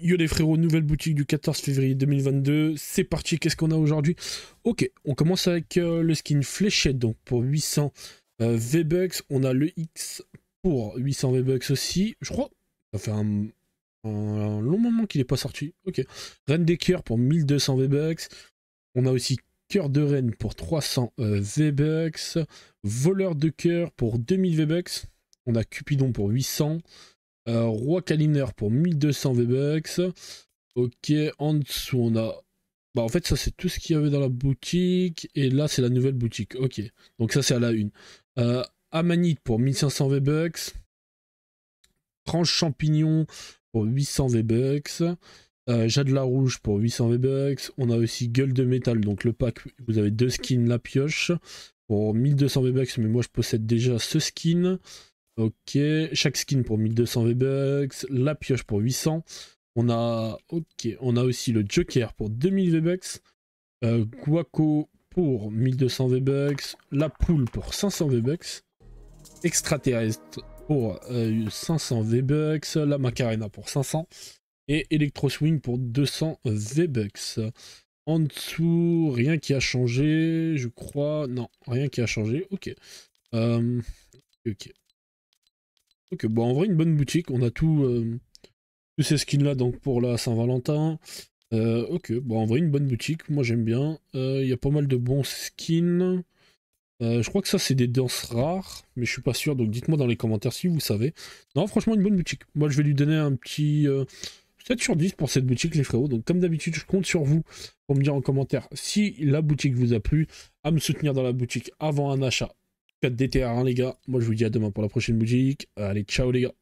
Yo les frérots, nouvelle boutique du 14 février 2022. C'est parti, qu'est-ce qu'on a aujourd'hui Ok, on commence avec euh, le skin fléchette, donc pour 800 euh, V-Bucks. On a le X pour 800 V-Bucks aussi, je crois. Ça fait un, long moment qu'il n'est pas sorti. Ok. Reine des cœurs pour 1200 V-Bucks. On a aussi Cœur de Reine pour 300 euh, V-Bucks. Voleur de Coeur pour 2000 V-Bucks. On a Cupidon pour 800. Euh, roi Kaliner pour 1200 V-Bucks. Ok, en dessous on a... Bah en fait ça c'est tout ce qu'il y avait dans la boutique. Et là c'est la nouvelle boutique. Ok, donc ça c'est à la une. Euh, Amanite pour 1500 V-Bucks. Tranche Champignon pour 800 V-Bucks. Euh, Jade la Rouge pour 800 V-Bucks. On a aussi Gueule de Métal, donc le pack. Vous avez deux skins, la pioche pour 1200 V-Bucks, mais moi je possède déjà ce skin. Ok, chaque skin pour 1200 V-Bucks, la pioche pour 800. On a, on a aussi le Joker pour 2000 V-Bucks, euh, Guaco pour 1200 V-Bucks, la poule pour 500 V-Bucks, extraterrestre pour 500 euh, V-Bucks, la Macarena pour 500 et Electro Swing pour 200 V-Bucks. En dessous, rien qui a changé, je crois. Non, rien qui a changé. Ok. Euh, ok. Ok, euh, bon, en vrai, une bonne boutique. On a tout, euh, tous ces skins-là donc pour la Saint-Valentin. Euh, ok, bon, en vrai, une bonne boutique. Moi, j'aime bien. Il y a pas mal de bons skins. je crois que ça, c'est des danses rares, mais je suis pas sûr. Donc, dites-moi dans les commentaires si vous savez. Non, franchement, une bonne boutique. Moi, je vais lui donner un petit. 7 sur 10 pour cette boutique, les frérots. Donc, comme d'habitude, je compte sur vous pour me dire en commentaire si la boutique vous a plu, à me soutenir dans la boutique avant un achat 4 DTR 1 les gars. Moi je vous dis à demain pour la prochaine musique, Allez, ciao les gars.